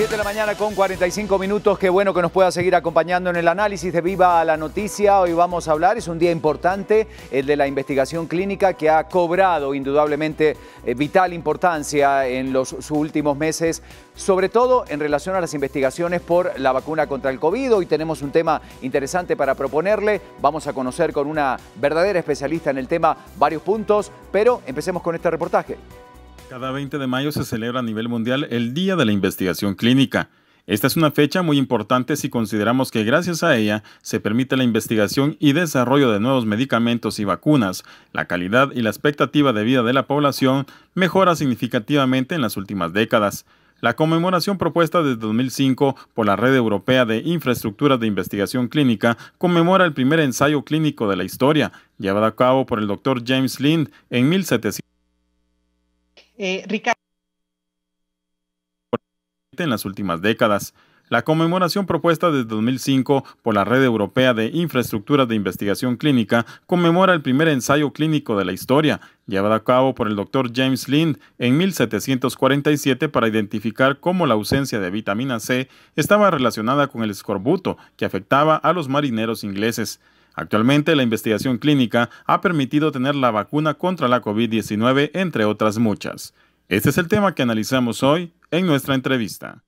7 de la mañana con 45 minutos. Qué bueno que nos pueda seguir acompañando en el análisis de Viva la Noticia. Hoy vamos a hablar, es un día importante, el de la investigación clínica que ha cobrado indudablemente eh, vital importancia en los últimos meses, sobre todo en relación a las investigaciones por la vacuna contra el COVID. Hoy tenemos un tema interesante para proponerle. Vamos a conocer con una verdadera especialista en el tema varios puntos, pero empecemos con este reportaje. Cada 20 de mayo se celebra a nivel mundial el Día de la Investigación Clínica. Esta es una fecha muy importante si consideramos que gracias a ella se permite la investigación y desarrollo de nuevos medicamentos y vacunas. La calidad y la expectativa de vida de la población mejora significativamente en las últimas décadas. La conmemoración propuesta desde 2005 por la Red Europea de Infraestructuras de Investigación Clínica conmemora el primer ensayo clínico de la historia, llevado a cabo por el doctor James Lind en 1700. Eh, en las últimas décadas, la conmemoración propuesta desde 2005 por la Red Europea de Infraestructuras de Investigación Clínica conmemora el primer ensayo clínico de la historia, llevado a cabo por el doctor James Lind en 1747 para identificar cómo la ausencia de vitamina C estaba relacionada con el escorbuto que afectaba a los marineros ingleses. Actualmente la investigación clínica ha permitido tener la vacuna contra la COVID-19, entre otras muchas. Este es el tema que analizamos hoy en nuestra entrevista.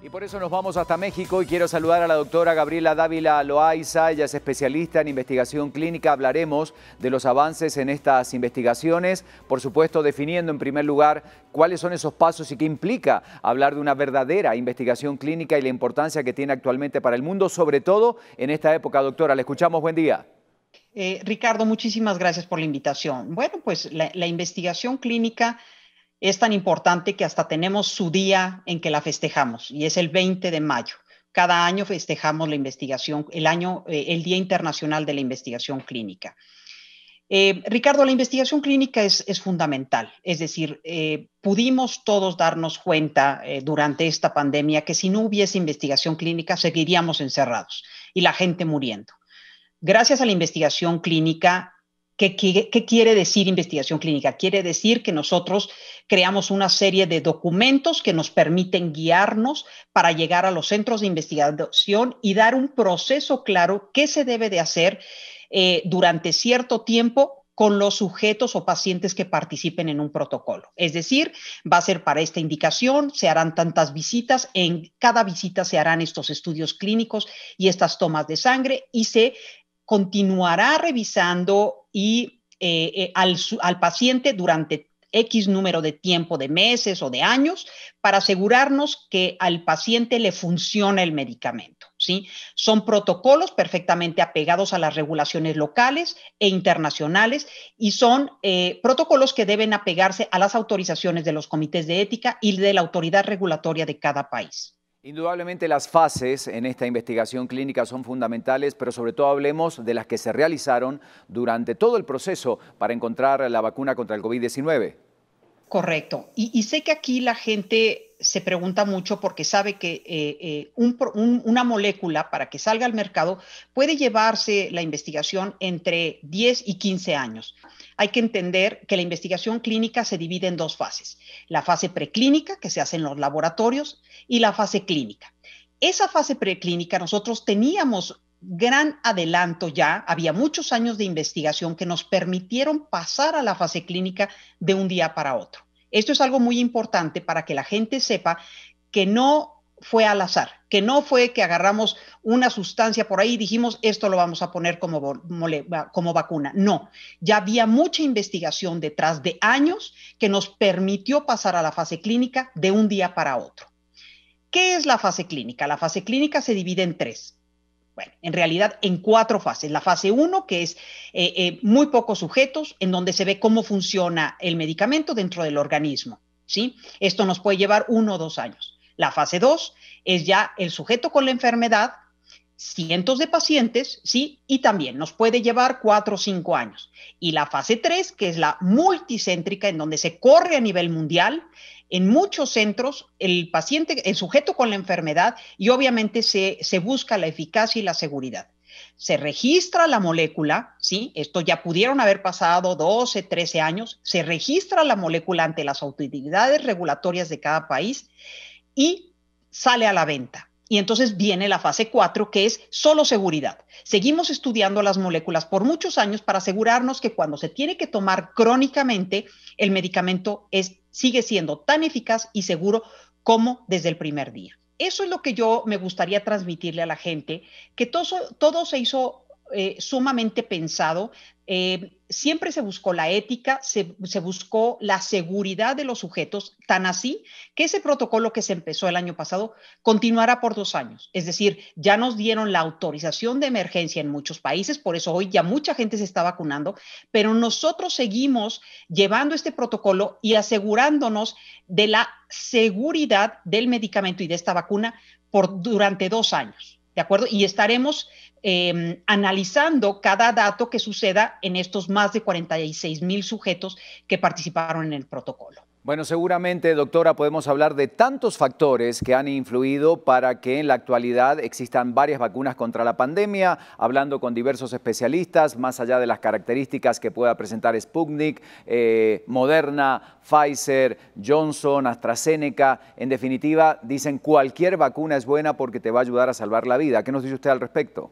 Y por eso nos vamos hasta México y quiero saludar a la doctora Gabriela Dávila Loaiza, ella es especialista en investigación clínica, hablaremos de los avances en estas investigaciones, por supuesto definiendo en primer lugar cuáles son esos pasos y qué implica hablar de una verdadera investigación clínica y la importancia que tiene actualmente para el mundo, sobre todo en esta época. Doctora, le escuchamos, buen día. Eh, Ricardo, muchísimas gracias por la invitación. Bueno, pues la investigación clínica es tan importante que hasta tenemos su día en que la festejamos y es el 20 de mayo. Cada año festejamos la investigación, el año, eh, el Día Internacional de la Investigación Clínica. Eh, Ricardo, la investigación clínica es, es fundamental, es decir, eh, pudimos todos darnos cuenta durante esta pandemia que si no hubiese investigación clínica seguiríamos encerrados y la gente muriendo. Gracias a la investigación clínica ¿Qué, quiere decir investigación clínica? Quiere decir que nosotros creamos una serie de documentos que nos permiten guiarnos para llegar a los centros de investigación y dar un proceso claro qué se debe de hacer eh, durante cierto tiempo con los sujetos o pacientes que participen en un protocolo. Es decir, va a ser para esta indicación, se harán tantas visitas, en cada visita se harán estos estudios clínicos y estas tomas de sangre y se continuará revisando y eh, eh, al, paciente durante X número de tiempo de meses o de años para asegurarnos que al paciente le funciona el medicamento. ¿sí? Son protocolos perfectamente apegados a las regulaciones locales e internacionales y son eh, protocolos que deben apegarse a las autorizaciones de los comités de ética y de la autoridad regulatoria de cada país. Indudablemente las fases en esta investigación clínica son fundamentales, pero sobre todo hablemos de las que se realizaron durante todo el proceso para encontrar la vacuna contra el COVID-19. Correcto. Y, sé que aquí la gente se pregunta mucho porque sabe que eh, eh, una molécula para que salga al mercado puede llevarse la investigación entre 10 y 15 años. Hay que entender que la investigación clínica se divide en dos fases, la fase preclínica, que se hace en los laboratorios, y la fase clínica. Esa fase preclínica nosotros teníamos gran adelanto ya, había muchos años de investigación que nos permitieron pasar a la fase clínica de un día para otro. Esto es algo muy importante para que la gente sepa que no fue al azar, que no fue que agarramos una sustancia por ahí y dijimos, esto lo vamos a poner como, como vacuna. No, ya había mucha investigación detrás de años que nos permitió pasar a la fase clínica de un día para otro. ¿Qué es la fase clínica? La fase clínica se divide en tres. Bueno, en realidad en cuatro fases. La fase 1, que es eh, eh, muy pocos sujetos, en donde se ve cómo funciona el medicamento dentro del organismo. ¿sí? Esto nos puede llevar uno o dos años. La fase 2 es ya el sujeto con la enfermedad cientos de pacientes, ¿sí? Y también nos puede llevar cuatro o cinco años. Y la fase 3, que es la multicéntrica, en donde se corre a nivel mundial, en muchos centros, el paciente, el sujeto con la enfermedad, y obviamente se, busca la eficacia y la seguridad. Se registra la molécula, ¿sí? Esto ya pudieron haber pasado 12, 13 años. Se registra la molécula ante las autoridades regulatorias de cada país y sale a la venta. Y entonces viene la fase 4, que es solo seguridad. Seguimos estudiando las moléculas por muchos años para asegurarnos que cuando se tiene que tomar crónicamente, el medicamento es, sigue siendo tan eficaz y seguro como desde el primer día. Eso es lo que yo me gustaría transmitirle a la gente, que todo, todo se hizo eh, sumamente pensado. Eh, siempre se buscó la ética, se, buscó la seguridad de los sujetos, tan así que ese protocolo que se empezó el año pasado continuará por dos años. Es decir, ya nos dieron la autorización de emergencia en muchos países, por eso hoy ya mucha gente se está vacunando, pero nosotros seguimos llevando este protocolo y asegurándonos de la seguridad del medicamento y de esta vacuna por, durante dos años. ¿de acuerdo? Y estaremos em, analizando cada dato que suceda en estos más de 46 mil sujetos que participaron en el protocolo. Bueno, seguramente, doctora, podemos hablar de tantos factores que han influido para que en la actualidad existan varias vacunas contra la pandemia, hablando con diversos especialistas, más allá de las características que pueda presentar Sputnik, eh, Moderna, Pfizer, Johnson, AstraZeneca. En definitiva, dicen cualquier vacuna es buena porque te va a ayudar a salvar la vida. ¿Qué nos dice usted al respecto?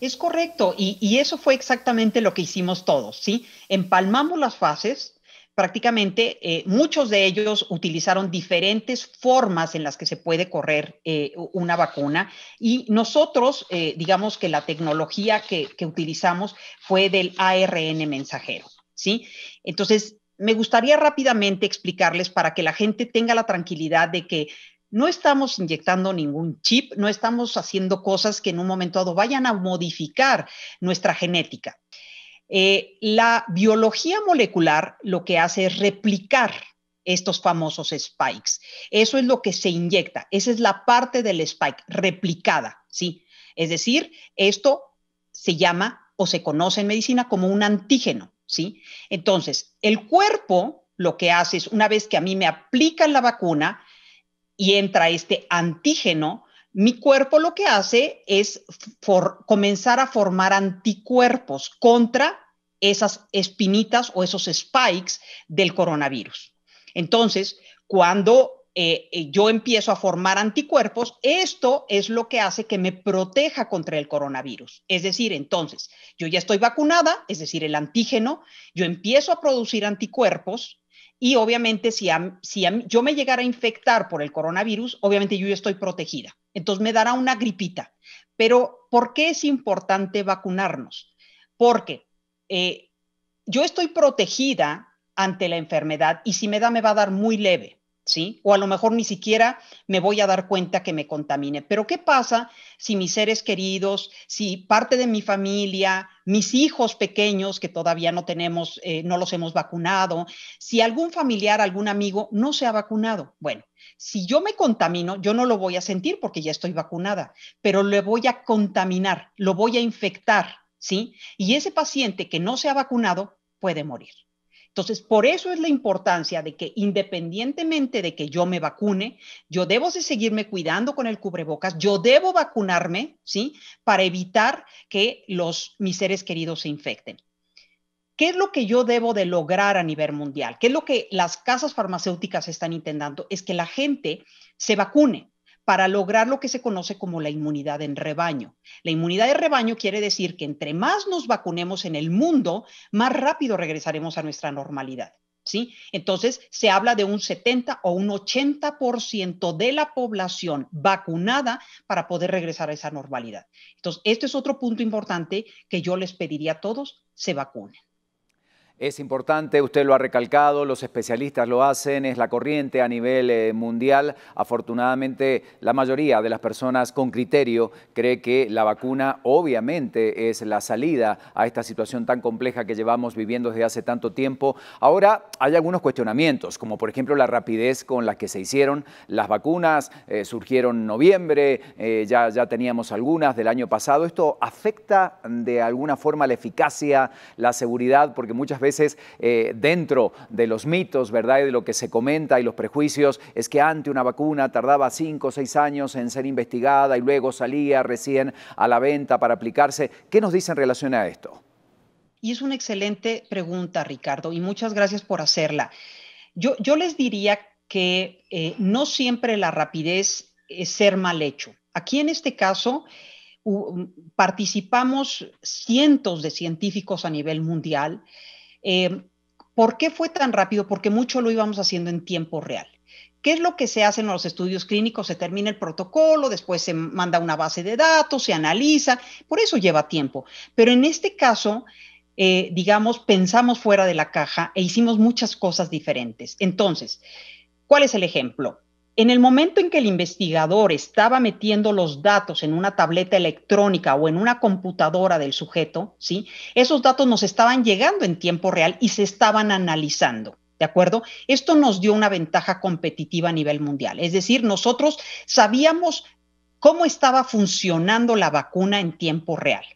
Es correcto, y, y eso fue exactamente lo que hicimos todos, ¿sí? Empalmamos las fases, prácticamente eh, muchos de ellos utilizaron diferentes formas en las que se puede correr eh, una vacuna y nosotros, eh, digamos que la tecnología que, que, utilizamos fue del ARN mensajero, ¿sí? Entonces, me gustaría rápidamente explicarles para que la gente tenga la tranquilidad de que no estamos inyectando ningún chip, no estamos haciendo cosas que en un momento dado vayan a modificar nuestra genética. Eh, la biología molecular lo que hace es replicar estos famosos spikes. Eso es lo que se inyecta. Esa es la parte del spike replicada, ¿sí? Es decir, esto se llama o se conoce en medicina como un antígeno, ¿sí? Entonces, el cuerpo lo que hace es, una vez que a mí me aplican la vacuna y entra este antígeno, mi cuerpo lo que hace es comenzar a formar anticuerpos contra esas espinitas o esos spikes del coronavirus. Entonces, cuando eh, eh, yo empiezo a formar anticuerpos, esto es lo que hace que me proteja contra el coronavirus. Es decir, entonces, yo ya estoy vacunada, es decir, el antígeno, yo empiezo a producir anticuerpos y obviamente si, yo me llegara a infectar por el coronavirus, obviamente yo ya estoy protegida entonces me dará una gripita. Pero, ¿por qué es importante vacunarnos? Porque eh, yo estoy protegida ante la enfermedad y si me da, me va a dar muy leve. ¿sí? O a lo mejor ni siquiera me voy a dar cuenta que me contamine. Pero ¿qué pasa si mis seres queridos, si parte de mi familia, mis hijos pequeños que todavía no tenemos, eh, no los hemos vacunado, si algún familiar, algún amigo no se ha vacunado? Bueno, si yo me contamino, yo no lo voy a sentir porque ya estoy vacunada, pero le voy a contaminar, lo voy a infectar, ¿sí? Y ese paciente que no se ha vacunado puede morir. Entonces, por eso es la importancia de que independientemente de que yo me vacune, yo debo seguirme cuidando con el cubrebocas, yo debo vacunarme, ¿sí? Para evitar que los, mis seres queridos se infecten. ¿Qué es lo que yo debo de lograr a nivel mundial? ¿Qué es lo que las casas farmacéuticas están intentando? Es que la gente se vacune para lograr lo que se conoce como la inmunidad en rebaño. La inmunidad de rebaño quiere decir que entre más nos vacunemos en el mundo, más rápido regresaremos a nuestra normalidad. ¿Sí? Entonces, se habla de un 70 o un 80% de la población vacunada para poder regresar a esa normalidad. Entonces, este es otro punto importante que yo les pediría a todos, se vacunen. Es importante, usted lo ha recalcado, los especialistas lo hacen, es la corriente a nivel eh, mundial. Afortunadamente, la mayoría de las personas con criterio cree que la vacuna obviamente es la salida a esta situación tan compleja que llevamos viviendo desde hace tanto tiempo. Ahora hay algunos cuestionamientos, como por ejemplo la rapidez con la que se hicieron las vacunas, eh, surgieron en noviembre, eh, ya, ya teníamos algunas del año pasado. ¿Esto afecta de alguna forma la eficacia, la seguridad? Porque muchas veces veces eh, dentro de los mitos, ¿verdad? Y de lo que se comenta y los prejuicios, es que ante una vacuna tardaba cinco o seis años en ser investigada y luego salía recién a la venta para aplicarse. ¿Qué nos dice en relación a esto? Y es una excelente pregunta, Ricardo, y muchas gracias por hacerla. Yo, yo les diría que eh, no siempre la rapidez es ser mal hecho. Aquí en este caso mm, participamos cientos de científicos a nivel mundial eh, ¿Por qué fue tan rápido? Porque mucho lo íbamos haciendo en tiempo real. ¿Qué es lo que se hace en los estudios clínicos? Se termina el protocolo, después se manda una base de datos, se analiza, por eso lleva tiempo. Pero en este caso, eh, digamos, pensamos fuera de la caja e hicimos muchas cosas diferentes. Entonces, ¿cuál es el ejemplo? En el momento en que el investigador estaba metiendo los datos en una tableta electrónica o en una computadora del sujeto, ¿sí? esos datos nos estaban llegando en tiempo real y se estaban analizando. ¿De acuerdo? Esto nos dio una ventaja competitiva a nivel mundial. Es decir, nosotros sabíamos cómo estaba funcionando la vacuna en tiempo real.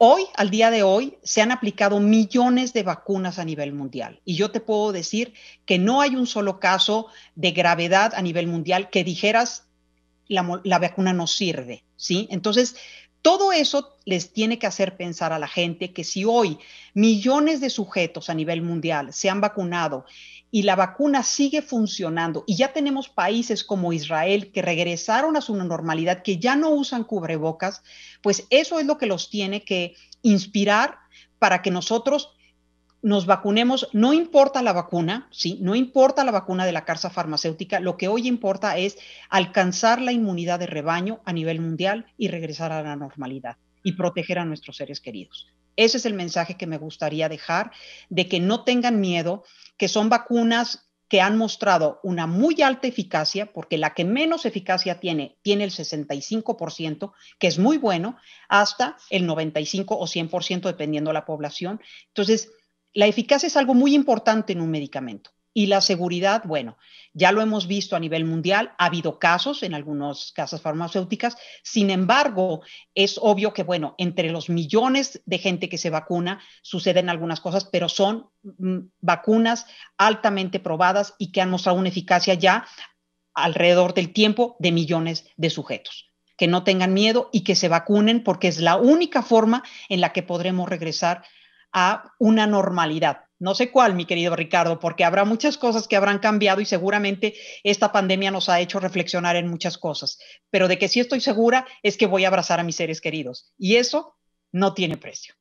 Hoy, al día de hoy, se han aplicado millones de vacunas a nivel mundial y yo te puedo decir que no hay un solo caso de gravedad a nivel mundial que dijeras la, vacuna no sirve, ¿sí? Entonces, todo eso les tiene que hacer pensar a la gente que si hoy millones de sujetos a nivel mundial se han vacunado y la vacuna sigue funcionando y ya tenemos países como Israel que regresaron a su normalidad, que ya no usan cubrebocas, pues eso es lo que los tiene que inspirar para que nosotros nos vacunemos, no importa la vacuna, ¿sí? no importa la vacuna de la casa farmacéutica, lo que hoy importa es alcanzar la inmunidad de rebaño a nivel mundial y regresar a la normalidad y proteger a nuestros seres queridos. Ese es el mensaje que me gustaría dejar, de que no tengan miedo, que son vacunas que han mostrado una muy alta eficacia, porque la que menos eficacia tiene, tiene el 65%, que es muy bueno, hasta el 95 o 100% dependiendo de la población. Entonces, la eficacia es algo muy importante en un medicamento. Y la seguridad, bueno, ya lo hemos visto a nivel mundial, ha habido casos en algunas casas farmacéuticas, sin embargo, es obvio que, bueno, entre los millones de gente que se vacuna suceden algunas cosas, pero son mm, vacunas altamente probadas y que han mostrado una eficacia ya alrededor del tiempo de millones de sujetos. Que no tengan miedo y que se vacunen porque es la única forma en la que podremos regresar a una normalidad. No sé cuál, mi querido Ricardo, porque habrá muchas cosas que habrán cambiado y seguramente esta pandemia nos ha hecho reflexionar en muchas cosas. Pero de que sí estoy segura es que voy a abrazar a mis seres queridos. Y eso no tiene precio.